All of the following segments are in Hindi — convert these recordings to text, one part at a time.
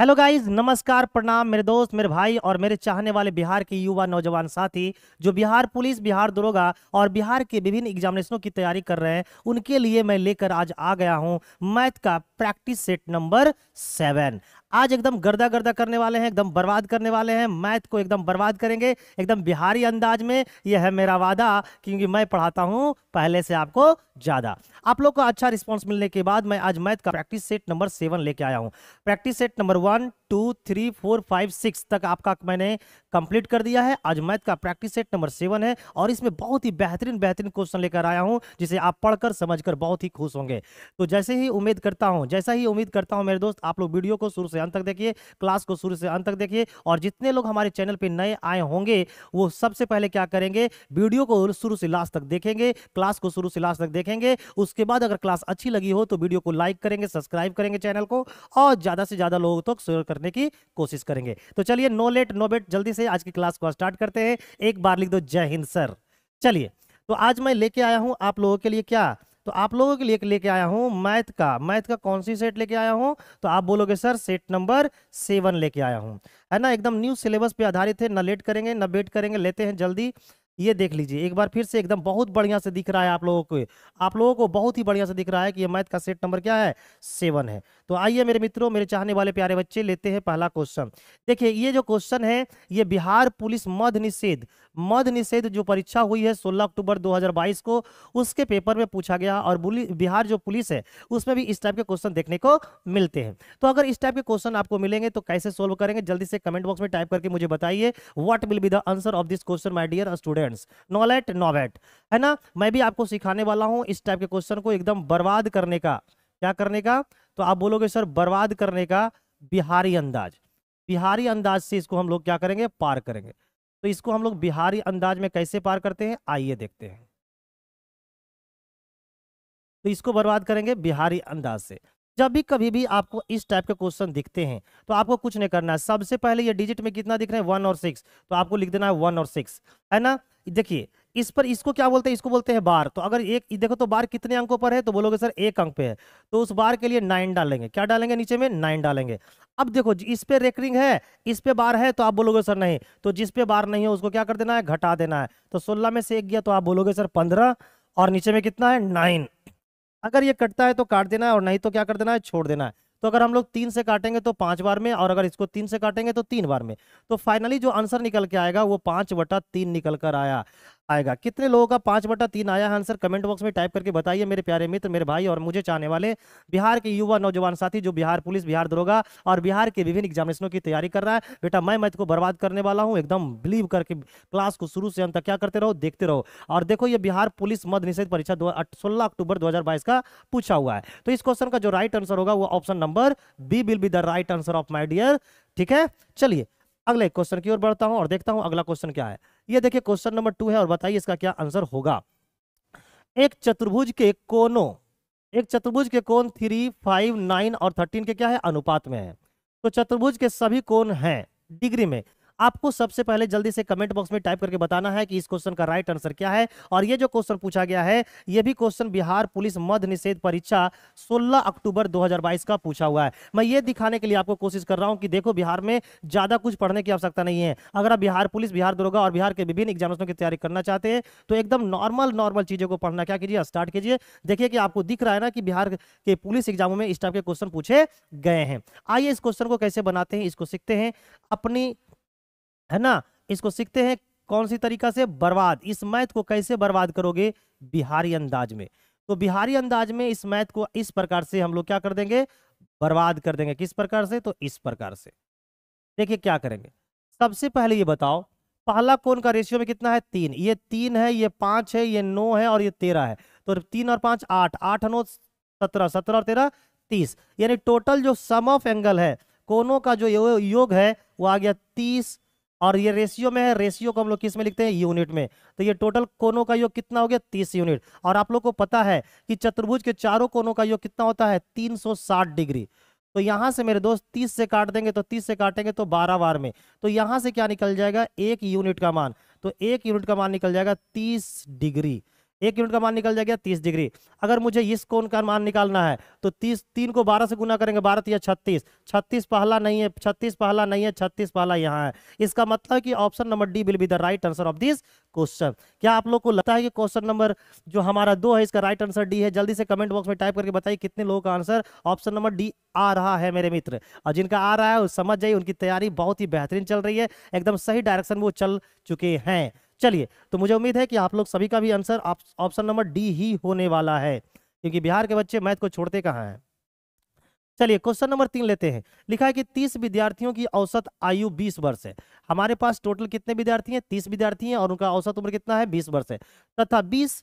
हेलो गाइस नमस्कार प्रणाम मेरे दोस्त मेरे भाई और मेरे चाहने वाले बिहार के युवा नौजवान साथी जो बिहार पुलिस बिहार दरोगा और बिहार के विभिन्न एग्जामिनेशनों की तैयारी कर रहे हैं उनके लिए मैं लेकर आज आ गया हूं मैथ का प्रैक्टिस सेट नंबर सेवन आज एकदम गर्दा गर्दा करने वाले हैं एकदम बर्बाद करने वाले हैं मैथ को एकदम बर्बाद करेंगे एकदम बिहारी अंदाज में यह है मेरा वादा क्योंकि मैं पढ़ाता हूं पहले से आपको ज़्यादा आप लोग को अच्छा रिस्पॉन्स मिलने के बाद मैं आज मैथ का प्रैक्टिस सेट नंबर सेवन लेके आया हूँ practice set number one two three four five six तक आपका मैंने कंप्लीट कर दिया है आज मैथ का प्रैक्टिस सेट नंबर सेवन है और इसमें बहुत ही बेहतरीन बेहतरीन क्वेश्चन लेकर आया हूँ जिसे आप पढ़कर समझकर बहुत ही खुश होंगे तो जैसे ही उम्मीद करता हूँ जैसा ही उम्मीद करता हूँ मेरे दोस्त आप लोग वीडियो को शुरू से अंत तक देखिए क्लास को शुरू से अंत तक देखिए और जितने लोग हमारे चैनल पर नए आए होंगे वो सबसे पहले क्या करेंगे वीडियो को शुरू से लास्ट तक देखेंगे क्लास को शुरू से लास्ट तक देखेंगे उसके बाद अगर क्लास अच्छी लगी हो तो वीडियो को लाइक करेंगे सब्सक्राइब करेंगे चैनल को और ज़्यादा से ज़्यादा लोगों तक शेयर करने करने की कोशिश करेंगे तो चलिए नो लेट नो बेट जल्दी से आज की क्लास को स्टार्ट करते हैं एक बार लिख दो जय हिंद सर चलिए तो आज मैं लेके आया हूँ आप लोगों के लिए क्या तो आप लोगों के लिए लेके आया हूँ मैथ का मैथ का कौन सी सेट लेके आया हूँ तो आप बोलोगे सर सेट नंबर सेवन लेके आया हूँ है ना एकदम न्यू सिलेबस पे आधारित है ना लेट करेंगे ना बेट करेंगे लेते हैं जल्दी ये देख लीजिए एक बार फिर से एकदम बहुत बढ़िया से दिख रहा है आप लोगों को आप लोगों को बहुत ही बढ़िया से दिख रहा है कि ये मैथ का सेट नंबर क्या है सेवन है तो आइए मेरे मित्रों मेरे चाहने वाले प्यारे बच्चे लेते हैं पहला क्वेश्चन देखिए ये जो क्वेश्चन है ये बिहार पुलिस मध्य निषेध मद निषेध जो परीक्षा हुई है 16 अक्टूबर 2022 को उसके पेपर में पूछा गया और बिहार जो पुलिस है उसमें भी इस टाइप के क्वेश्चन देखने को मिलते हैं तो अगर इस टाइप के क्वेश्चन आपको मिलेंगे तो कैसे सोल्व करेंगे जल्दी से कमेंट बॉक्स में टाइप करके मुझे बताइए what will be the answer of this question my dear students नॉलेट नॉवेट है ना मैं भी आपको सिखाने वाला हूँ इस टाइप के क्वेश्चन को एकदम बर्बाद करने का क्या करने का तो आप बोलोगे सर बर्बाद करने का बिहारी अंदाज बिहारी अंदाज से इसको हम लोग क्या करेंगे पार करेंगे तो इसको हम लोग बिहारी अंदाज में कैसे पार करते हैं आइए देखते हैं तो इसको बर्बाद करेंगे बिहारी अंदाज से जब भी कभी भी आपको इस टाइप के क्वेश्चन दिखते हैं तो आपको कुछ नहीं करना है सबसे पहले ये डिजिट में कितना दिख रहे हैं वन और सिक्स तो आपको लिख देना है वन और सिक्स है ना देखिए इस पर इसको क्या बोलते हैं इसको बोलते हैं बार तो अगर एक देखो तो बार कितने अंकों पर है तो बोलोगे सर एक अंक पे है तो उस बार के लिए नाइन डालेंगे क्या डालेंगे नीचे में नाइन डालेंगे अब देखो इस पे रेकरिंग है इस पे बार है तो आप बोलोगे सर नहीं तो जिस पे बार नहीं है उसको क्या कर देना है घटा देना है तो सोलह में से एक गया तो आप बोलोगे सर पंद्रह और नीचे में कितना है नाइन अगर ये कटता है तो काट देना है और नहीं तो क्या कर देना है छोड़ देना है तो अगर हम लोग तीन से काटेंगे तो पांच बार में और अगर इसको तीन से काटेंगे तो तीन बार में तो फाइनली जो आंसर निकल के आएगा वो पांच बटा तीन निकल कर आया आएगा कितने लोगों का पांच बटा तीन आया है आंसर कमेंट बॉक्स में टाइप करके बताइए मेरे प्यारे मित्र मेरे भाई और मुझे चाहने वाले बिहार के युवा नौजवान साथी जो बिहार पुलिस बिहार दरोगा और बिहार के विभिन्न एग्जामिनेशनों की तैयारी कर रहा है बेटा मैं मैथ को बर्बाद करने वाला हूँ एकदम बिलीव करके क्लास को शुरू से अंत क्या करते रहो देखते रहो और देखो ये बिहार पुलिस मध्य निषेध परीक्षा सोलह अक्टूबर दो का पूछा हुआ है तो इस क्वेश्चन का जो राइट आंसर होगा वो option number B will be the right answer of my dear ठीक है चलिए अगले क्वेश्चन की ओर बढ़ता हूँ और देखता हूँ अगला क्वेश्चन क्या है ये देखिए क्वेश्चन नंबर टू है और बताइए इसका क्या आंसर होगा एक चतुर्भुज के कोनों एक चतुर्भुज के कोण थ्री फाइव नाइन और थर्टीन के क्या है अनुपात में है तो चतुर्भुज के सभी कोण हैं डिग्री में आपको सबसे पहले जल्दी से कमेंट बॉक्स में टाइप करके बताना है कि इस क्वेश्चन का राइट आंसर क्या है और ये जो क्वेश्चन पूछा गया है ये भी क्वेश्चन बिहार पुलिस मध्य निषेध परीक्षा 16 अक्टूबर 2022 का पूछा हुआ है मैं ये दिखाने के लिए आपको कोशिश कर रहा हूं कि देखो बिहार में ज्यादा कुछ पढ़ने की आवश्यकता नहीं है अगर आप बिहार पुलिस बिहार दरोगा और बिहार के विभिन्न एग्जाम की तैयारी करना चाहते हैं तो एकदम नॉर्मल नॉर्मल चीजों को पढ़ना क्या कीजिए स्टार्ट कीजिए देखिए कि आपको दिख रहा है ना कि बिहार के पुलिस एग्जामों में इस टाइप के क्वेश्चन पूछे गए हैं आइए इस क्वेश्चन को कैसे बनाते हैं इसको सीखते हैं अपनी है ना इसको सीखते हैं कौन सी तरीका से बर्बाद इस मैथ को कैसे बर्बाद करोगे बिहारी अंदाज में तो बिहारी अंदाज में इस मैथ को इस प्रकार से हम लोग क्या कर देंगे बर्बाद कर देंगे किस प्रकार से तो इस प्रकार से देखिए क्या करेंगे सबसे पहले ये बताओ पहला कोण का रेशियो में कितना है तीन ये तीन है ये पांच है ये नौ है और ये तेरह है तो तीन और पांच आठ आठ नौ सत्रह सत्रह और तेरह तीस यानी टोटल जो सम ऑफ एंगल है कोनों का जो यो, योग है वो आ गया तीस और ये रेशियो में है रेशियो को हम लोग किस में लिखते हैं यूनिट में तो ये टोटल कोनों का योग कितना हो गया तीस यूनिट और आप लोग को पता है कि चतुर्भुज के चारों कोनों का योग कितना होता है तीन डिग्री तो यहाँ से मेरे दोस्त तीस से काट देंगे तो तीस से काटेंगे तो बारह बार में तो यहाँ से क्या निकल जाएगा एक यूनिट का मान तो एक यूनिट का मान निकल जाएगा तीस डिग्री एक यूनिट का मान निकल जाएगा तीस डिग्री अगर मुझे इस कोण का मान निकालना है तो तीस तीन को बारह से गुना करेंगे बारह या छत्तीस छत्तीस पहला नहीं है छत्तीस पहला नहीं है छत्तीस पहला यहाँ है इसका मतलब कि option number D will be the right answer of this question क्या आप लोग को लगता है कि क्वेश्चन नंबर जो हमारा दो है इसका राइट आंसर डी है जल्दी से कमेंट बॉक्स में टाइप करके बताइए कितने लोगों का आंसर ऑप्शन नंबर डी आ रहा है मेरे मित्र और जिनका आ रहा है समझ जाइए उनकी तैयारी बहुत ही बेहतरीन चल रही है एकदम सही डायरेक्शन में वो चल चुके हैं चलिए तो मुझे उम्मीद है कि आप लोग सभी का भी आंसर ऑप्शन नंबर डी ही होने वाला है क्योंकि बिहार के बच्चे मैथ को छोड़ते कहाँ हैं चलिए क्वेश्चन नंबर तीन लेते हैं लिखा है कि तीस विद्यार्थियों की औसत आयु बीस वर्ष है हमारे पास टोटल कितने विद्यार्थी हैं तीस विद्यार्थी हैं और उनका औसत उम्र कितना है बीस वर्ष है तथा बीस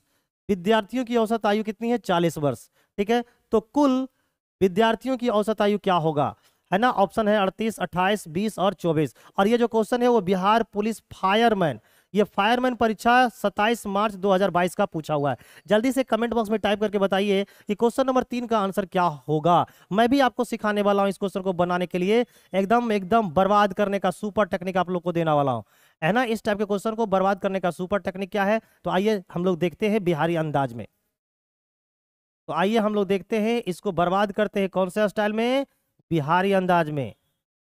विद्यार्थियों की औसत आयु कितनी है चालीस वर्ष ठीक है तो कुल विद्यार्थियों की औसत आयु क्या होगा है ना ऑप्शन है अड़तीस अट्ठाईस बीस और चौबीस और ये जो क्वेश्चन है वो बिहार पुलिस फायरमैन ये फायरमैन परीक्षा 27 मार्च 2022 का पूछा हुआ है जल्दी से कमेंट बॉक्स में टाइप करके बताइए कि क्वेश्चन नंबर तीन का आंसर क्या होगा मैं भी आपको सिखाने वाला हूँ इस क्वेश्चन को बनाने के लिए एकदम एकदम बर्बाद करने का सुपर टेक्निक आप लोग को देने वाला हूँ है ना इस टाइप के क्वेश्चन को बर्बाद करने का सुपर टेक्निक क्या है तो आइए हम लोग देखते हैं बिहारी अंदाज में तो आइए हम लोग देखते हैं इसको बर्बाद करते हैं कौन से स्टाइल में बिहारी अंदाज में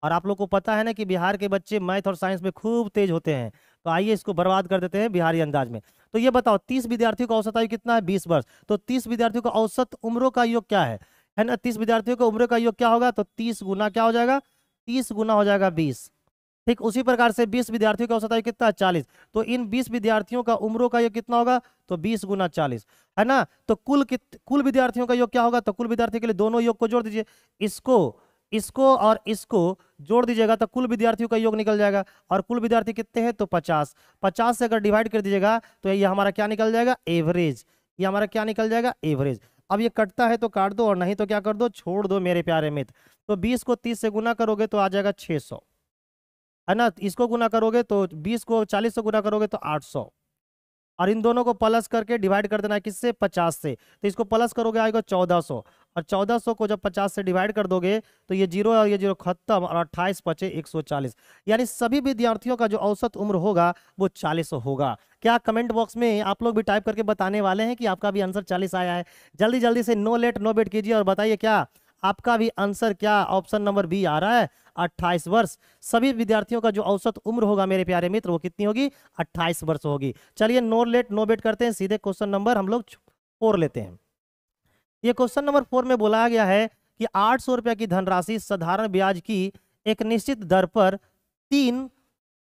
और आप लोग को पता है ना कि बिहार के बच्चे मैथ और साइंस में खूब तेज होते हैं तो आइए इसको बर्बाद कर देते हैं बिहारी अंदाज में तो ये बताओ तीस विद्यार्थियों का औसत आयु कितना है बीस वर्ष तो तीस विद्यार्थियों का औसत उम्रों का योग क्या है है ना तीस विद्यार्थियों का उम्र का योग क्या होगा तो तीस गुना क्या हो जाएगा तीस गुना हो जाएगा बीस ठीक उसी प्रकार से बीस विद्यार्थियों का औसत आयु कितना है चालीस तो इन बीस विद्यार्थियों का उम्रों का योग कितना होगा तो बीस गुना चालीस है ना तो कुल कित कुल विद्यार्थियों का योग क्या होगा तो कुल विद्यार्थियों के लिए दोनों योग को जोड़ दीजिए इसको इसको और इसको जोड़ दीजिएगा तो कुल विद्यार्थियों का योग निकल जाएगा और कुल विद्यार्थी कितने हैं तो पचास पचास से अगर डिवाइड कर दीजिएगा तो ये हमारा क्या निकल जाएगा एवरेज ये हमारा क्या निकल जाएगा एवरेज अब ये कटता है तो काट दो और नहीं तो क्या कर दो छोड़ दो मेरे प्यारे मित्र तो बीस को तीस से गुना करोगे तो आ जाएगा छः है ना इसको गुना करोगे तो बीस को चालीस से गुना करोगे तो आठ सौ और इन दोनों को प्लस करके डिवाइड कर देना है किससे पचास से तो इसको प्लस करोगे आएगा चौदह सौ और चौदह सौ को जब पचास से डिवाइड कर दोगे तो ये जीरो और ये जीरो खत्म और अट्ठाईस पचे एक सौ चालीस यानी सभी विद्यार्थियों का जो औसत उम्र होगा वो चालीस होगा क्या कमेंट बॉक्स में आप लोग भी टाइप करके बताने वाले हैं कि आपका भी आंसर चालीस आया है जल्दी जल्दी से नो लेट नो बेट कीजिए और बताइए क्या आपका भी आंसर क्या ऑप्शन नंबर बी आ रहा है अट्ठाईस वर्ष सभी विद्यार्थियों का जो औसत उम्र होगा मेरे प्यारे मित्र वो कितनी होगी अट्ठाईस वर्ष होगी चलिए नो लेट नो बेट करते हैं सीधे क्वेश्चन नंबर हम लोग फोर लेते हैं ये क्वेश्चन नंबर फोर में बोला गया है कि आठ सौ रुपया की धनराशि साधारण ब्याज की एक निश्चित दर पर तीन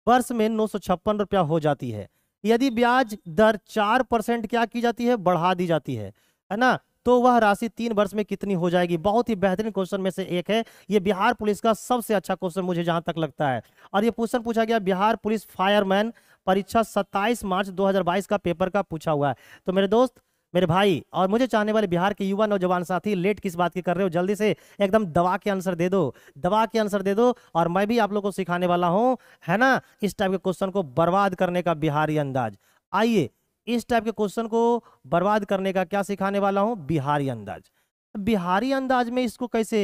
वर्ष में नौ सौ छप्पन रुपया हो जाती है यदि ब्याज दर चार परसेंट क्या की जाती है बढ़ा दी जाती है है ना तो वह राशि तीन वर्ष में कितनी हो जाएगी बहुत ही बेहतरीन क्वेश्चन में से एक है ये बिहार पुलिस का सबसे अच्छा क्वेश्चन मुझे जहां तक लगता है और ये क्वेश्चन पूछा गया बिहार पुलिस फायरमैन परीक्षा 27 मार्च 2022 का पेपर का पूछा हुआ है तो मेरे दोस्त मेरे भाई और मुझे चाहने वाले बिहार के युवा नौजवान साथी लेट किस बात की कर रहे हो जल्दी से एकदम दवा के आंसर दे दो दवा के आंसर दे दो और मैं भी आप लोग को सिखाने वाला हूं है ना इस टाइप के क्वेश्चन को बर्बाद करने का बिहारी अंदाज आइए इस टाइप के क्वेश्चन को बर्बाद करने का क्या सिखाने वाला हूँ बिहारी अंदाज बिहारी अंदाज में इसको कैसे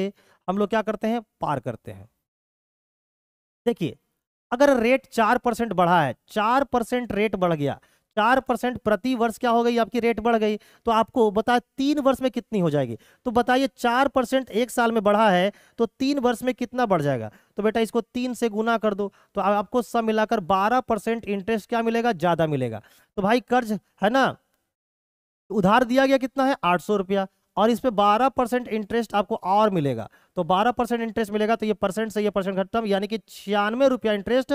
हम लोग क्या करते हैं पार करते हैं देखिए अगर रेट चार परसेंट बढ़ा है चार परसेंट रेट बढ़ गया चार परसेंट प्रति वर्ष क्या हो गई आपकी रेट बढ़ गई तो आपको बता तीन वर्ष में कितनी हो जाएगी तो बताइए चार परसेंट एक साल में बढ़ा है तो तीन वर्ष में कितना बढ़ जाएगा तो बेटा इसको तीन से गुना कर दो तो आपको सब मिलाकर बारह परसेंट इंटरेस्ट क्या मिलेगा ज़्यादा मिलेगा तो भाई कर्ज है ना उधार दिया गया कितना है आठ सौ रुपया और इस पर बारह परसेंट इंटरेस्ट आपको और मिलेगा तो बारह परसेंट इंटरेस्ट मिलेगा तो ये परसेंट से ये परसेंट खत्म यानी कि छियानवे रुपया इंटरेस्ट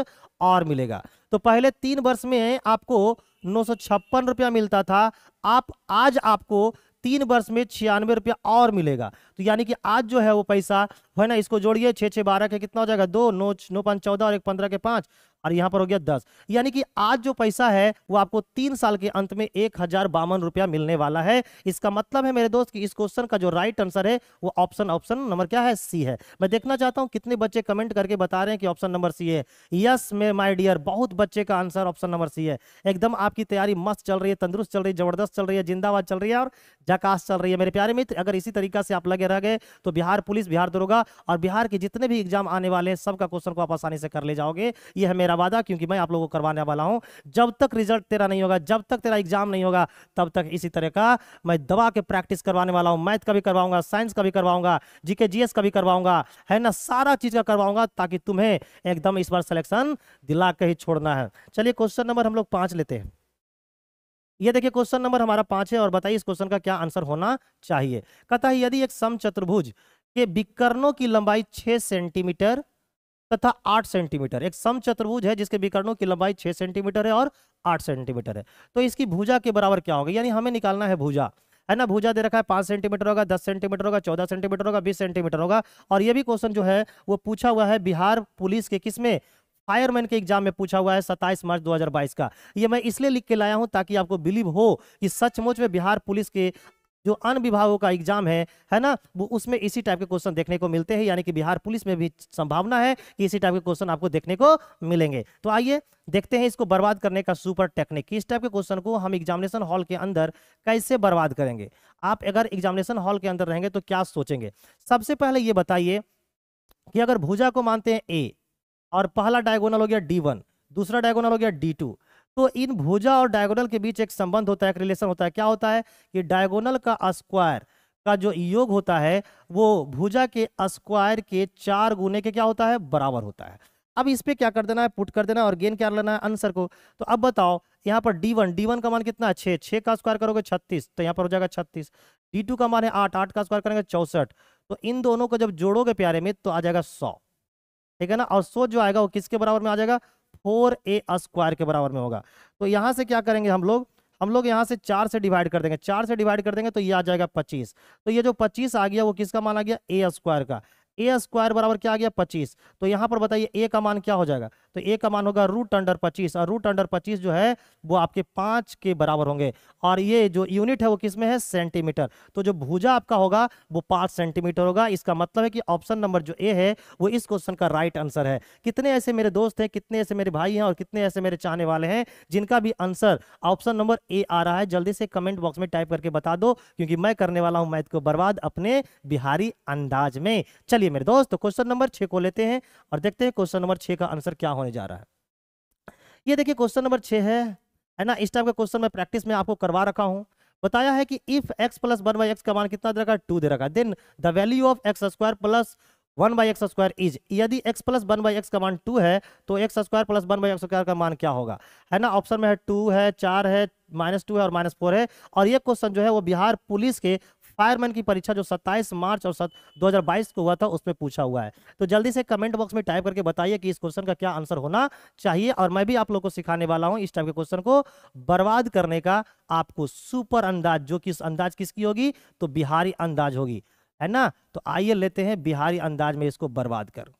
और मिलेगा तो पहले तीन वर्ष में आपको नौ रुपया मिलता था आप आज आपको तीन वर्ष में छियानवे रुपया और मिलेगा तो यानी कि आज जो है वो पैसा है ना इसको जोड़िए छः छः बारह के कितना हो जाएगा दो नौ नौ पाँच चौदह और एक पंद्रह के पाँच और यहाँ पर हो गया दस यानी कि आज जो पैसा है वो आपको तीन साल के अंत में एक हजार बावन रुपया मिलने वाला है इसका मतलब है मेरे दोस्त कि इस क्वेश्चन का जो राइट आंसर है वो ऑप्शन ऑप्शन नंबर क्या है सी है मैं देखना चाहता हूँ कितने बच्चे कमेंट करके बता रहे हैं कि ऑप्शन नंबर सी है यस मे माई डियर बहुत बच्चे का आंसर ऑप्शन नंबर सी है एकदम आपकी तैयारी मस्त चल रही है तंदुरुस्त चल रही है जबरदस्त चल रही है जिंदाबाद चल रही है और जकास चल रही है मेरे प्यारे मित्र अगर इसी तरीका से आप लगे रह गए तो बिहार पुलिस बिहार दरोगा और बिहार के जितने भी एग्जाम आने वाले हैं सबका क्वेश्चन को आप आसानी से कर ले जाओगे ये है मेरा वादा क्योंकि मैं आप लोगों को करवाने वाला हूँ जब तक रिजल्ट तेरा नहीं होगा जब तक तेरा एग्जाम नहीं होगा तब तक इसी तरह का मैं दवा के प्रैक्टिस करवाने वाला हूँ मैथ का भी करवाऊंगा साइंस का भी करवाऊंगा जीके जी का भी करवाऊंगा है ना सारा चीज का करवाऊंगा ताकि तुम्हें एकदम इस बार सिलेक्शन दिला के ही छोड़ना है चलिए क्वेश्चन नंबर हम लोग पांच लेते हैं ये देखिए क्वेश्चन नंबर हमारा पांच है और बताइए इस क्वेश्चन का क्या आंसर होना चाहिए कथा यदि एक सम चतुर्भुज के विकर्णों की लंबाई छह सेंटीमीटर तथा आठ सेंटीमीटर एक सम चतुर्भुज है जिसके विकर्णों की लंबाई छह सेंटीमीटर है और आठ सेंटीमीटर है तो इसकी भूजा के बराबर क्या होगा यानी हमें निकालना है भूजा है ना भूजा दे रखा है पांच सेंटीमीटर होगा दस सेंटीमीटर होगा चौदह सेंटीमीटर होगा बीस सेंटीमीटर होगा और ये भी क्वेश्चन जो है वो पूछा हुआ है बिहार पुलिस के किसमें फायरमैन के एग्जाम में पूछा हुआ है सत्ताईस मार्च 2022 का ये मैं इसलिए लिख के लाया हूं ताकि आपको बिलीव हो कि सचमुच में बिहार पुलिस के जो अन्य विभागों का एग्जाम है है ना वो उसमें इसी टाइप के क्वेश्चन देखने को मिलते हैं यानी कि बिहार पुलिस में भी संभावना है कि इसी टाइप के क्वेश्चन आपको देखने को मिलेंगे तो आइए देखते हैं इसको बर्बाद करने का सुपर टेक्निक किस टाइप के क्वेश्चन को हम एग्जामिनेशन हॉल के अंदर कैसे बर्बाद करेंगे आप अगर एग्जामिनेशन हॉल के अंदर रहेंगे तो क्या सोचेंगे सबसे पहले ये बताइए कि अगर भूजा को मानते हैं ए और पहला डायगोनल हो गया डी वन दूसरा डायगोनल हो गया डी टू तो इन भुजा और डायगोनल के बीच एक संबंध होता है एक रिलेशन होता है क्या होता है कि डायगोनल का स्क्वायर का जो योग होता है वो भुजा के स्क्वायर के चार गुने के क्या होता है बराबर होता है अब इस पर क्या कर देना है पुट कर देना और गेन क्या लेना है आंसर को तो अब बताओ यहाँ पर डी वन डी वन का मान कितना है छः छः का स्क्वायर करोगे छत्तीस तो यहाँ पर हो जाएगा छत्तीस डी टू का मान है आठ आठ का स्क्वायर करेंगे चौसठ तो इन दोनों को जब जोड़ोगे प्यारे में तो आ जाएगा सौ ठीक है ना और सो जो आएगा वो किसके बराबर में आ जाएगा फोर ए स्क्वायर के बराबर में होगा तो यहाँ से क्या करेंगे हम लोग हम लोग यहाँ से चार से डिवाइड कर देंगे चार से डिवाइड कर देंगे तो ये आ जाएगा पच्चीस तो ये जो पच्चीस आ गया वो किसका मान आ गया ए स्क्वायर का ए स्क्वायर बराबर क्या आ गया पच्चीस तो यहाँ पर बताइए ए का मान क्या हो जाएगा तो ए का मान होगा रूट अंडर पच्चीस और रूट अंडर पच्चीस जो है वो आपके पाँच के बराबर होंगे और ये जो यूनिट है वो किस में है सेंटीमीटर तो जो भूजा आपका होगा वो पाँच सेंटीमीटर होगा इसका मतलब है कि ऑप्शन नंबर जो ए है वो इस क्वेश्चन का राइट आंसर है कितने ऐसे मेरे दोस्त हैं कितने ऐसे मेरे भाई हैं और कितने ऐसे मेरे चाहने वाले हैं जिनका भी आंसर ऑप्शन नंबर ए आ रहा है जल्दी से कमेंट बॉक्स में टाइप करके बता दो क्योंकि मैं करने वाला हूं मैथ को बर्बाद अपने बिहारी अंदाज में चलिए मेरे दोस्त क्वेश्चन नंबर छः को लेते हैं और देखते हैं क्वेश्चन नंबर छः का आंसर क्या हो होने जा रहा है ये देखिए क्वेश्चन नंबर छः है है ना इस टाइप का क्वेश्चन मैं प्रैक्टिस में आपको करवा रखा हूँ बताया है कि if X plus one by X का मान कितना दे रखा है टू दे रखा है then the value of X square plus one by X square is यदि X plus one by X का मान टू है तो X square plus one by X square का मान क्या होगा है ना ऑप्शन में है टू है चार है माइनस टू है और माइनस फोर है और ये क्वेश्चन जो है वो बिहार पुलिस के फायरमैन की परीक्षा जो 27 मार्च और 2022 को हुआ था उसमें पूछा हुआ है तो जल्दी से कमेंट बॉक्स में टाइप करके बताइए कि इस क्वेश्चन का क्या आंसर होना चाहिए और मैं भी आप लोग को सिखाने वाला हूँ इस टाइप के क्वेश्चन को बर्बाद करने का आपको सुपर अंदाज जो किस अंदाज किसकी होगी तो बिहारी अंदाज होगी है ना तो आइए लेते हैं बिहारी अंदाज में इसको बर्बाद कर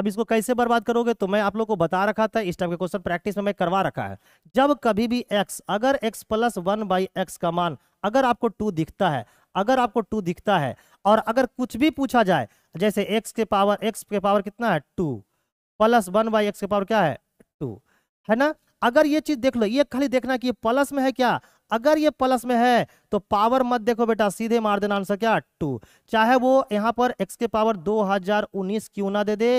अब इसको कैसे बर्बाद करोगे तो मैं आप लोग को बता रखा था इस टाइप के क्वेश्चन प्रैक्टिस में मैं करवा रखा है जब कभी भी x अगर x plus one by X का मान अगर आपको टू दिखता है अगर आपको टू दिखता है और अगर कुछ भी पूछा जाए जैसे एक्स के पावर एक्स के पावर कितना है two plus one by X के पावर क्या है टू है ना अगर ये चीज देख लो ये खाली देखना कि ये प्लस में है क्या अगर ये प्लस में है तो पावर मत देखो बेटा सीधे मार देना आंसर क्या टू चाहे वो यहाँ पर एक्स के पावर दो हजार उन्नीस क्यों ना दे दे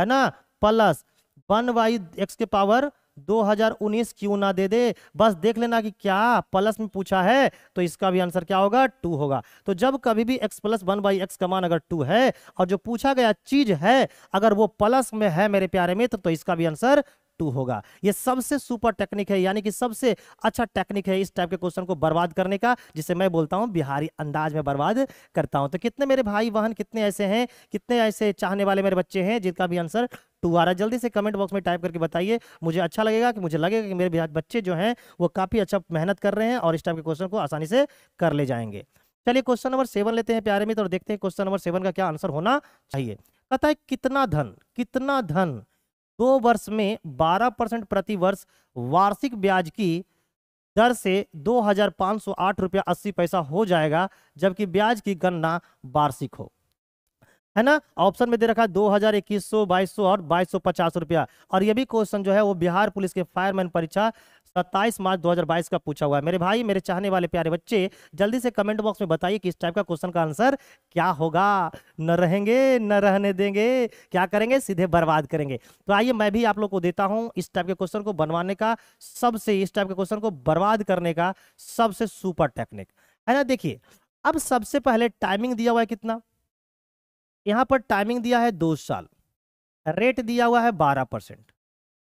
है ना प्लस वन बाई एक्स के पावर 2019 क्यों ना दे दे बस देख लेना कि क्या प्लस में पूछा है तो इसका भी आंसर क्या होगा टू होगा तो जब कभी भी X plus one by X कमान अगर टू है और जो पूछा गया चीज है अगर वो प्लस में है मेरे प्यारे मित्र तो इसका भी आंसर टू होगा ये सबसे सुपर टेक्निक है यानी कि सबसे अच्छा टेक्निक है इस टाइप के क्वेश्चन को बर्बाद करने का जिसे मैं बोलता हूँ बिहारी अंदाज में बर्बाद करता हूँ तो कितने मेरे भाई बहन कितने ऐसे हैं कितने ऐसे चाहने वाले मेरे बच्चे हैं जिनका भी आंसर टू आ रहा है जल्दी से कमेंट बॉक्स में टाइप करके बताइए मुझे अच्छा लगेगा कि मुझे लगेगा कि मेरे बच्चे जो हैं वो काफ़ी अच्छा मेहनत कर रहे हैं और इस टाइप के क्वेश्चन को आसानी से कर ले जाएंगे चलिए क्वेश्चन नंबर सेवन लेते हैं प्यारे मित्र और देखते हैं क्वेश्चन नंबर सेवन का क्या आंसर होना चाहिए कहता है कितना धन कितना धन दो वर्ष में 12 परसेंट प्रति वर्ष वार्षिक ब्याज की दर से दो हजार पाँच सौ आठ रुपया अस्सी पैसा हो जाएगा जबकि ब्याज की गणना वार्षिक हो है ना ऑप्शन में दे रखा है दो हजार इक्कीस सौ बाईस सौ और बाईस सौ पचास रुपया और ये भी क्वेश्चन जो है वो बिहार पुलिस के फायरमैन परीक्षा सत्ताईस मार्च 2022 का पूछा हुआ है मेरे भाई मेरे चाहने वाले प्यारे बच्चे जल्दी से कमेंट बॉक्स में बताइए कि इस टाइप का क्वेश्चन का आंसर क्या होगा न रहेंगे न रहने देंगे क्या करेंगे सीधे बर्बाद करेंगे तो आइए मैं भी आप लोग को देता हूं इस टाइप के क्वेश्चन को बनवाने का सबसे इस टाइप के क्वेश्चन को बर्बाद करने का सबसे सुपर टेक्निक है ना देखिए अब सबसे पहले टाइमिंग दिया हुआ है कितना यहाँ पर टाइमिंग दिया है दो साल रेट दिया हुआ है बारह परसेंट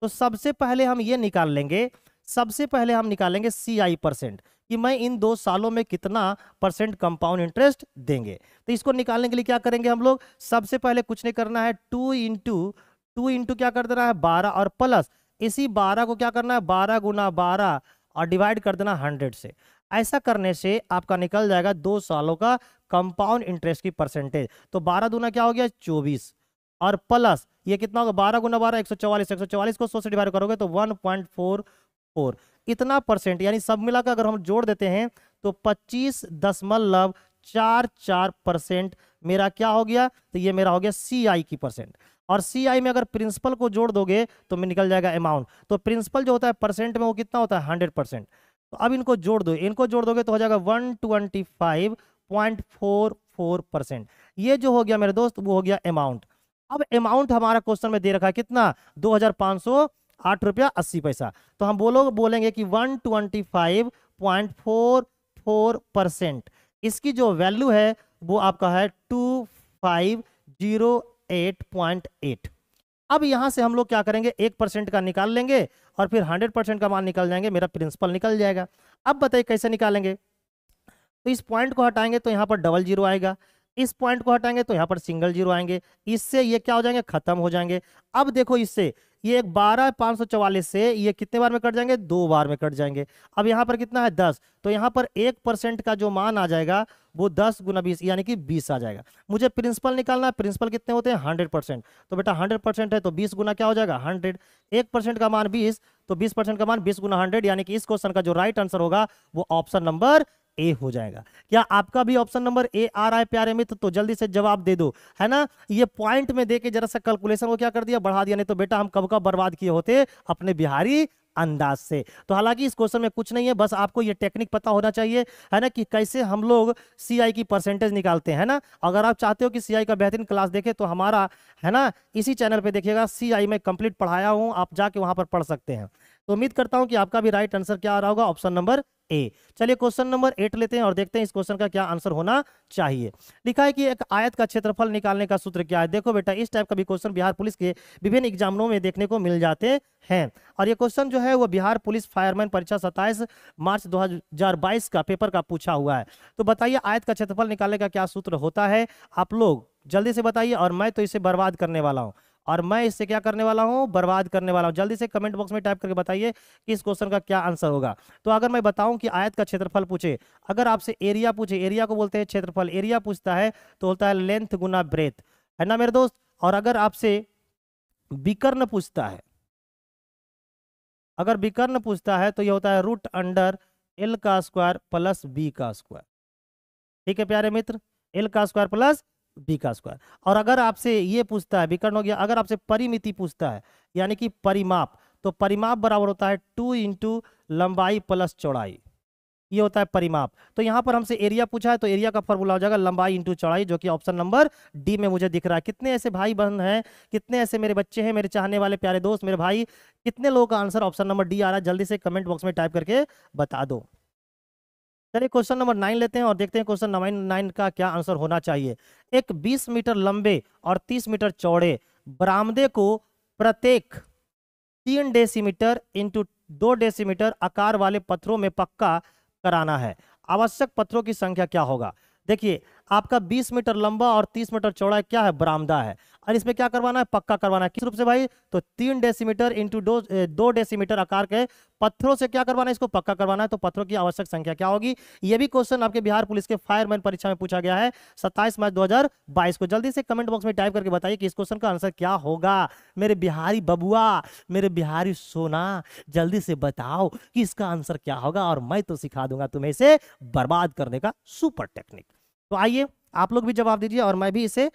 तो सबसे पहले हम ये निकाल लेंगे सबसे पहले हम निकालेंगे सी आई परसेंट कि मैं इन दो सालों में कितना परसेंट कंपाउंड इंटरेस्ट देंगे तो इसको निकालने के लिए क्या करेंगे हम लोग सबसे पहले कुछ नहीं करना है टू इंटू टू इंटू क्या कर देना है बारह और प्लस इसी बारह को क्या करना है बारह गुना बारह और डिवाइड कर देना हंड्रेड से ऐसा करने से आपका निकल जाएगा दो सालों का कंपाउंड इंटरेस्ट की परसेंटेज तो बारह दुना क्या हो गया चौबीस और प्लस ये कितना होगा बारह गुना बारह एक सौ चौवालीस एक सौ चौवालीस को सौ से डिवाइड करोगे तो वन पॉइंट फोर फोर इतना परसेंट यानी सब मिलाकर अगर हम जोड़ देते हैं तो पच्चीस दशमलव चार चार परसेंट मेरा क्या हो गया तो ये मेरा हो गया सी आई की परसेंट और सी आई में अगर प्रिंसिपल को जोड़ दोगे तो मैं निकल जाएगा अमाउंट तो प्रिंसिपल जो होता है परसेंट में वो कितना होता है हंड्रेड परसेंट तो अब इनको जोड़ दो इनको जोड़ दोगे तो हो जाएगा one twenty five point four four percent ये जो हो गया मेरे दोस्त वो हो गया अमाउंट अब अमाउंट हमारा क्वेश्चन में दे रखा है कितना दो हजार पाँच सौ आठ रुपया अस्सी पैसा तो हम बोलो बोलेंगे कि one twenty five point four four percent इसकी जो वैल्यू है वो आपका है two five zero eight point eight अब यहां से हम लोग क्या करेंगे एक परसेंट का निकाल लेंगे और फिर हंड्रेड परसेंट का मान निकल जाएंगे मेरा प्रिंसिपल निकल जाएगा अब बताइए कैसे निकालेंगे तो इस पॉइंट को हटाएंगे तो यहाँ पर डबल जीरो आएगा इस पॉइंट को हटाएंगे तो यहाँ पर सिंगल जीरो आएंगे इससे ये क्या हो जाएंगे खत्म हो जाएंगे अब देखो इससे ये एक बारह पाँच सौ चौवालीस से ये कितने बार में कट जाएंगे दो बार में कट जाएंगे अब यहाँ पर कितना है दस तो यहाँ पर एक परसेंट का जो मान आ जाएगा वो दस गुना बीस यानी कि बीस आ जाएगा मुझे प्रिंसिपल निकालना है प्रिंसिपल कितने होते हैं हंड्रेड परसेंट तो बेटा हंड्रेड परसेंट है तो बीस गुना क्या हो जाएगा हंड्रेड एक परसेंट का मान बीस तो बीस परसेंट का मान बीस गुना हंड्रेड यानी कि इस क्वेश्चन का जो राइट आंसर होगा वो ऑप्शन नंबर ए हो जाएगा क्या आपका भी ऑप्शन नंबर ए आ रहा है प्यारे मित्र तो जल्दी से जवाब दे दो है ना ये पॉइंट में देके जरा सा कैलकुलेशन को क्या कर दिया बढ़ा दिया नहीं तो बेटा हम कब कब बर्बाद किए होते अपने बिहारी अंदाज से तो हालांकि इस क्वेश्चन में कुछ नहीं है बस आपको ये टेक्निक पता होना चाहिए है ना कि कैसे हम लोग सीआई की परसेंटेज निकालते हैं ना अगर आप चाहते हो कि सीआई का बेहतरीन क्लास देखें तो हमारा है ना इसी चैनल पे देखिएगा सीआई में कंप्लीट पढ़ाया हूँ आप जाके वहां पर पढ़ सकते हैं तो उम्मीद करता हूं कि आपका भी राइट आंसर क्या आ रहा होगा ऑप्शन नंबर ए चलिए क्वेश्चन नंबर एट लेते हैं और देखते हैं इस क्वेश्चन का क्या आंसर होना चाहिए लिखा है कि एक आयत का क्षेत्रफल निकालने का सूत्र क्या है देखो बेटा इस टाइप का भी क्वेश्चन बिहार पुलिस के विभिन्न एग्जामों में देखने को मिल जाते हैं और ये क्वेश्चन जो है वो बिहार पुलिस फायरमैन परीक्षा सत्ताईस मार्च दो का पेपर का पूछा हुआ है तो बताइए आयत का क्षेत्रफल निकालने का क्या सूत्र होता है आप लोग जल्दी से बताइए और मैं तो इसे बर्बाद करने वाला हूँ और मैं इससे क्या करने वाला हूँ बर्बाद करने वाला हूँ जल्दी से कमेंट बॉक्स में टाइप करके बताइए कि इस क्वेश्चन का क्या आंसर होगा तो अगर मैं बताऊँ कि आयत का क्षेत्रफल पूछे अगर आपसे एरिया पूछे एरिया को बोलते हैं क्षेत्रफल एरिया पूछता है तो होता है लेंथ गुना ब्रेथ है ना मेरे दोस्त और अगर आपसे विकर्ण पूछता है अगर विकर्ण पूछता है तो यह होता है रूट अंडर एल का स्क्वायर प्लस बी का स्क्वायर ठीक है प्यारे मित्र एल का स्क्वायर प्लस बी का स्क्वायर और अगर आपसे ये पूछता है विकर्ण हो गया अगर आपसे परिमिति पूछता है यानी कि परिमाप तो परिमाप बराबर होता है टू इंटू लंबाई प्लस चौड़ाई ये होता है परिमाप तो यहां पर हमसे एरिया पूछा है तो एरिया का फॉर्मूला हो जाएगा लंबाई इंटू चौड़ाई जो कि ऑप्शन नंबर डी में मुझे दिख रहा है कितने ऐसे भाई बहन हैं कितने ऐसे मेरे बच्चे हैं मेरे चाहने वाले प्यारे दोस्त मेरे भाई कितने लोगों का आंसर ऑप्शन नंबर डी आ रहा है जल्दी से कमेंट बॉक्स में टाइप करके बता दो चलिए क्वेश्चन नंबर नाइन लेते हैं और देखते हैं क्वेश्चन नंबर नाइन का क्या आंसर होना चाहिए एक 20 मीटर लंबे और 30 मीटर चौड़े बरामदे को प्रत्येक तीन डेसीमीटर इंटू दो डेसीमीटर आकार वाले पत्थरों में पक्का कराना है आवश्यक पत्थरों की संख्या क्या होगा देखिए आपका 20 मीटर लंबा और 30 मीटर चौड़ा क्या है बरामदा है और इसमें क्या करवाना है पक्का करवाना है किस रूप से भाई तो तीन डेसीमीटर इंटू दो दो डेसीमीटर आकार के पत्थरों से क्या करवाना है इसको पक्का करवाना है तो पत्थरों की आवश्यक संख्या क्या होगी ये भी क्वेश्चन आपके बिहार पुलिस के फायरमैन परीक्षा में पूछा गया है सत्ताईस मार्च दो को जल्दी से कमेंट बॉक्स में टाइप करके बताइए कि इस क्वेश्चन का आंसर क्या होगा मेरे बिहारी बबुआ मेरे बिहारी सोना जल्दी से बताओ कि इसका आंसर क्या होगा और मैं तो सिखा दूंगा तुम्हें इसे बर्बाद करने का सुपर टेक्निक तो आइए आप लोग भी जवाब दीजिए और मैं भी इसे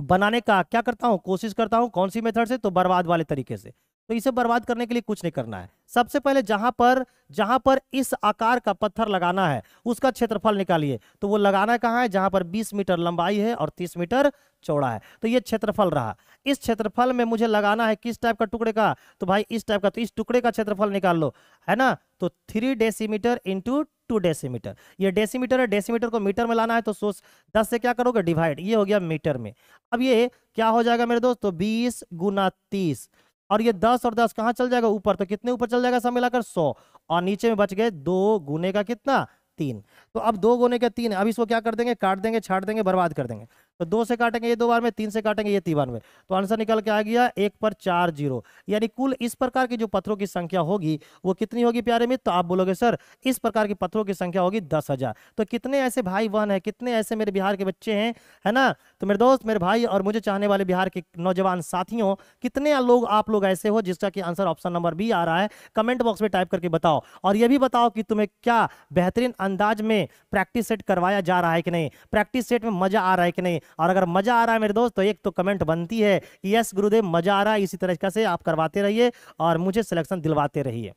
बनाने का क्या करता हूँ कोशिश करता हूँ कौन सी मेथड से तो बर्बाद वाले तरीके से तो इसे बर्बाद करने के लिए कुछ नहीं करना है सबसे पहले जहां पर जहां पर इस आकार का पत्थर लगाना है उसका क्षेत्रफल निकालिए तो वो लगाना कहाँ है जहां पर 20 मीटर लंबाई है और 30 मीटर चौड़ा है तो ये क्षेत्रफल रहा इस क्षेत्रफल में मुझे लगाना है किस टाइप का टुकड़े का तो भाई इस टाइप का तो इस टुकड़े का क्षेत्रफल निकाल लो है ना तो three decimetre into two decimetre ये डेसीमीटर है डेसीमीटर को मीटर में लाना है तो सो दस से क्या करोगे डिवाइड ये हो गया मीटर में अब ये क्या हो जाएगा मेरे दोस्त तो बीस गुना तीस और ये दस और दस कहाँ चल जाएगा ऊपर तो कितने ऊपर चल जाएगा सब मिलाकर सौ और नीचे में बच गए दो गुने का कितना तीन तो अब दो गुने का तीन अब इसको क्या कर देंगे काट देंगे छाट देंगे बर्बाद कर देंगे तो दो से काटेंगे ये दो बार में तीन से काटेंगे ये तीन बार में तो आंसर निकल के आ गया एक पर चार जीरो यानी कुल इस प्रकार की जो पत्थरों की संख्या होगी वो कितनी होगी प्यारे मित्र तो आप बोलोगे सर इस प्रकार की पत्थरों की संख्या होगी दस हजार तो कितने ऐसे भाई बहन है कितने ऐसे मेरे बिहार के बच्चे हैं है ना तो मेरे दोस्त मेरे भाई और मुझे चाहने वाले बिहार के नौजवान साथियों कितने लोग आप लोग ऐसे हो जिसका कि आंसर ऑप्शन नंबर बी आ रहा है कमेंट बॉक्स में टाइप करके बताओ और ये भी बताओ कि तुम्हें क्या बेहतरीन अंदाज में प्रैक्टिस सेट करवाया जा रहा है कि नहीं प्रैक्टिस सेट में मजा आ रहा है कि नहीं और अगर मजा आ रहा है मेरे दोस्त तो एक तो कमेंट बनती है कि यस गुरुदेव मजा आ रहा है इसी तरीका से आप करवाते रहिए और मुझे सिलेक्शन दिलवाते रहिए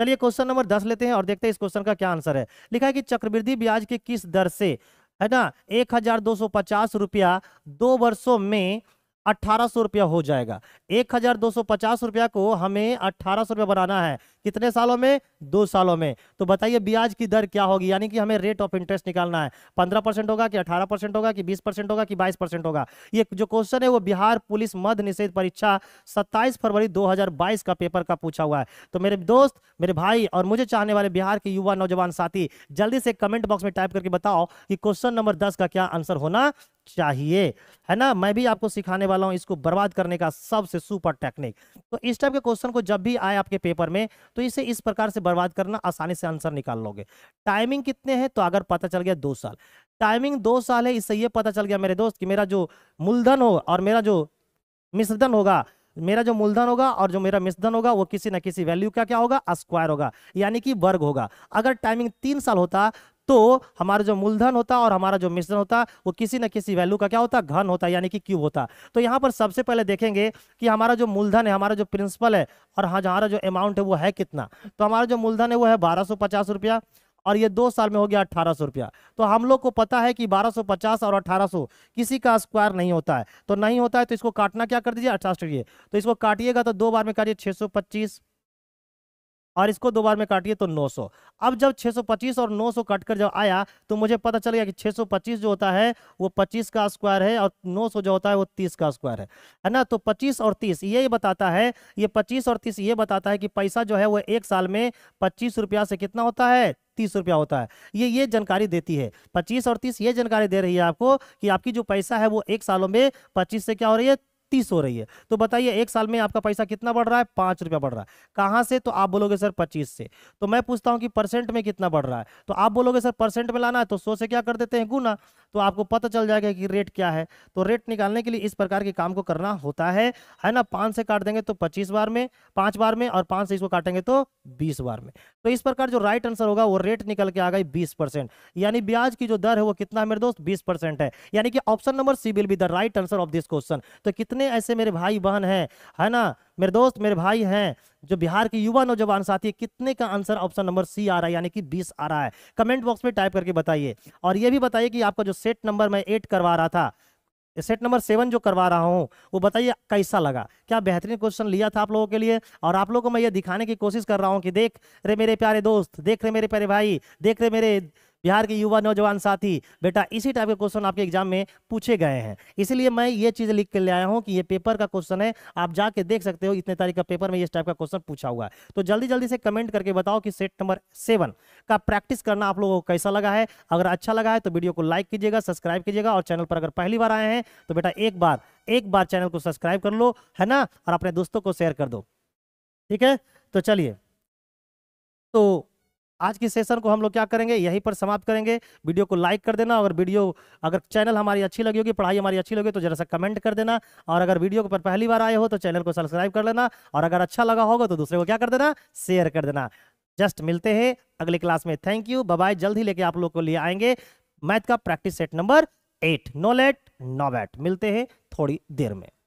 चलिए क्वेश्चन नंबर दस लेते हैं और देखते हैं इस क्वेश्चन का क्या आंसर है लिखा है कि चक्रवृद्धि ब्याज के किस दर से है ना एक हजार दो सौ पचास रुपया दो वर्षों में अठारह सौ रुपया हो जाएगा एक हजार दो सौ पचास रुपया को हमें अठारह सौ रुपया बनाना है कितने सालों में दो सालों में तो बताइए ब्याज की दर क्या होगी यानी कि हमें रेट ऑफ इंटरेस्ट निकालना है पंद्रह परसेंट होगा कि अठारह परसेंट होगा कि बीस परसेंट होगा कि बाईस परसेंट होगा ये जो क्वेश्चन है वो बिहार पुलिस मध्य निषेध परीक्षा सत्ताईस फरवरी दो का पेपर का पूछा हुआ है तो मेरे दोस्त मेरे भाई और मुझे चाहने वाले बिहार के युवा नौजवान साथी जल्दी से कमेंट बॉक्स में टाइप करके बताओ कि क्वेश्चन नंबर दस का क्या आंसर होना चाहिए है ना मैं भी आपको सिखाने वाला हूं इसको बर्बाद करने का सबसे सुपर टेक्निक तो इस टाइप के क्वेश्चन को जब भी आए आपके पेपर में तो इसे इस प्रकार से बर्बाद करना आसानी से आंसर निकाल लोगे टाइमिंग कितने हैं तो अगर पता चल गया दो साल टाइमिंग दो साल है इससे ये पता चल गया मेरे दोस्त कि मेरा जो मूलधन हो और मेरा जो मिश्रधन होगा मेरा जो मूलधन होगा और जो मेरा मिश्रधन होगा वो किसी ना किसी वैल्यू का क्या होगा स्क्वायर होगा यानी कि वर्ग होगा अगर टाइमिंग तीन साल होता तो हमारा जो मूलधन होता और हमारा जो मिश्रण होता वो किसी न किसी वैल्यू का क्या होता घन होता यानी कि क्यूब होता तो यहाँ पर सबसे पहले देखेंगे कि हमारा जो मूलधन है हमारा जो प्रिंसिपल है और हाँ, हमारा जो अमाउंट है वो है कितना तो हमारा जो मूलधन है वो है बारह सौ पचास रुपया और ये दो साल में हो गया अट्ठारह सौ रुपया तो हम लोग को पता है कि 1250 और 1800 किसी का स्क्वायर नहीं होता है तो नहीं होता है तो इसको काटना क्या कर दीजिए अट्ठाईस तो इसको काटिएगा तो दो बार में काटिए 625 और इसको दो बार में काटिए तो 900 अब जब 625 और 900 कट कर जब आया तो मुझे पता चल गया कि 625 जो होता है वो 25 का स्क्वायर है और 900 जो होता है वो 30 का स्क्वायर है है ना तो 25 और 30 ये बताता है ये 25 और 30 ये बताता है कि पैसा जो है वो एक साल में पच्चीस रुपया से कितना होता है तीस रुपया होता है ये ये जानकारी देती है पच्चीस और तीस ये जानकारी दे रही है आपको कि आपकी जो पैसा है वो एक सालों में पच्चीस से क्या हो रही है बत्तीस हो रही है तो बताइए एक साल में आपका पैसा कितना बढ़ रहा है पाँच रुपया बढ़ रहा है कहाँ से तो आप बोलोगे सर पच्चीस से तो मैं पूछता हूँ कि परसेंट में कितना बढ़ रहा है तो आप बोलोगे सर परसेंट में लाना है तो सो से क्या कर देते हैं गुना तो आपको पता चल जाएगा कि रेट क्या है तो रेट निकालने के लिए इस प्रकार के काम को करना होता है है ना पाँच से काट देंगे तो पच्चीस बार में पाँच बार में और पाँच से इसको काटेंगे तो बीस बार में तो इस प्रकार जो राइट आंसर होगा वो रेट निकल के आ गई बीस परसेंट यानी ब्याज की जो दर है वो कितना है मेरे दोस्त बीस परसेंट है यानी कि option number C will be the right answer of this question तो कितने कितने ऐसे मेरे भाई बहन हैं है ना मेरे दोस्त मेरे भाई हैं जो बिहार के युवा नौजवान साथी कितने का आंसर ऑप्शन नंबर सी आ रहा है यानी कि बीस आ रहा है कमेंट बॉक्स में टाइप करके बताइए और ये भी बताइए कि आपका जो सेट नंबर मैं एट करवा रहा था सेट नंबर सेवन जो करवा रहा हूँ वो बताइए कैसा लगा क्या बेहतरीन क्वेश्चन लिया था आप लोगों के लिए और आप लोगों को मैं ये दिखाने की कोशिश कर रहा हूँ कि देख रहे मेरे प्यारे दोस्त देख रहे मेरे प्यारे भाई देख रहे मेरे बिहार के युवा नौजवान साथी बेटा इसी टाइप के क्वेश्चन आपके एग्जाम में पूछे गए हैं इसलिए मैं ये चीज़ लिख के ले आया हूँ कि ये पेपर का क्वेश्चन है आप जाके देख सकते हो इतने तारीख का पेपर में इस टाइप का क्वेश्चन पूछा हुआ है तो जल्दी जल्दी से कमेंट करके बताओ कि सेट नंबर सेवन का प्रैक्टिस करना आप लोगों को कैसा लगा है अगर अच्छा लगा है तो वीडियो को लाइक कीजिएगा सब्सक्राइब कीजिएगा और चैनल पर अगर पहली बार आए हैं तो बेटा एक बार एक बार चैनल को सब्सक्राइब कर लो है ना और अपने दोस्तों को शेयर कर दो ठीक है तो चलिए तो आज की सेशन को हम लोग क्या करेंगे यहीं पर समाप्त करेंगे वीडियो को लाइक कर देना अगर वीडियो अगर चैनल हमारी अच्छी लगी होगी पढ़ाई हमारी अच्छी लगी तो जरा सा कमेंट कर देना और अगर वीडियो पर पहली बार आए हो तो चैनल को सब्सक्राइब कर लेना और अगर अच्छा लगा होगा तो दूसरे को क्या कर देना शेयर कर देना जस्ट मिलते हैं अगले क्लास में थैंक यू बाय जल्द ही लेके आप लोग को लिए आएंगे मैथ का practice set number eight no late no bat मिलते हैं थोड़ी देर में